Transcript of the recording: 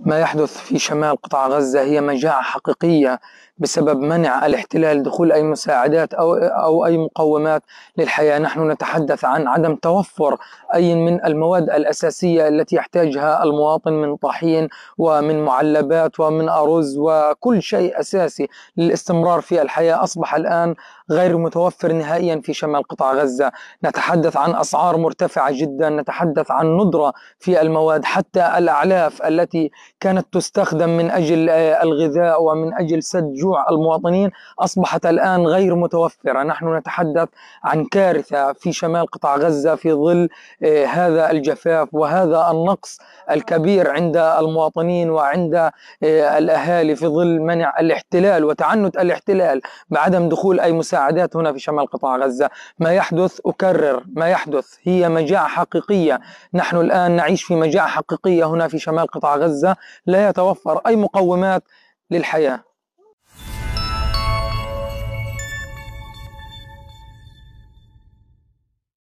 ما يحدث في شمال قطاع غزة هي مجاعة حقيقية بسبب منع الاحتلال دخول أي مساعدات أو, أو أي مقومات للحياة نحن نتحدث عن عدم توفر أي من المواد الأساسية التي يحتاجها المواطن من طحين ومن معلبات ومن أرز وكل شيء أساسي للاستمرار في الحياة أصبح الآن غير متوفر نهائيا في شمال قطاع غزة نتحدث عن أسعار مرتفعة جدا نتحدث عن ندرة في المواد حتى الأعلاف التي كانت تستخدم من أجل آه، الغذاء ومن أجل سد جوع المواطنين أصبحت الآن غير متوفرة نحن نتحدث عن كارثة في شمال قطاع غزة في ظل آه، هذا الجفاف وهذا النقص الكبير عند المواطنين وعند آه، الأهالي في ظل منع الاحتلال وتعنت الاحتلال بعدم دخول أي مساعدات هنا في شمال قطاع غزة ما يحدث أكرر ما يحدث هي مجاعة حقيقية نحن الآن نعيش في مجاعة حقيقية هنا في شمال قطاع غزة لا يتوفر أي مقومات للحياة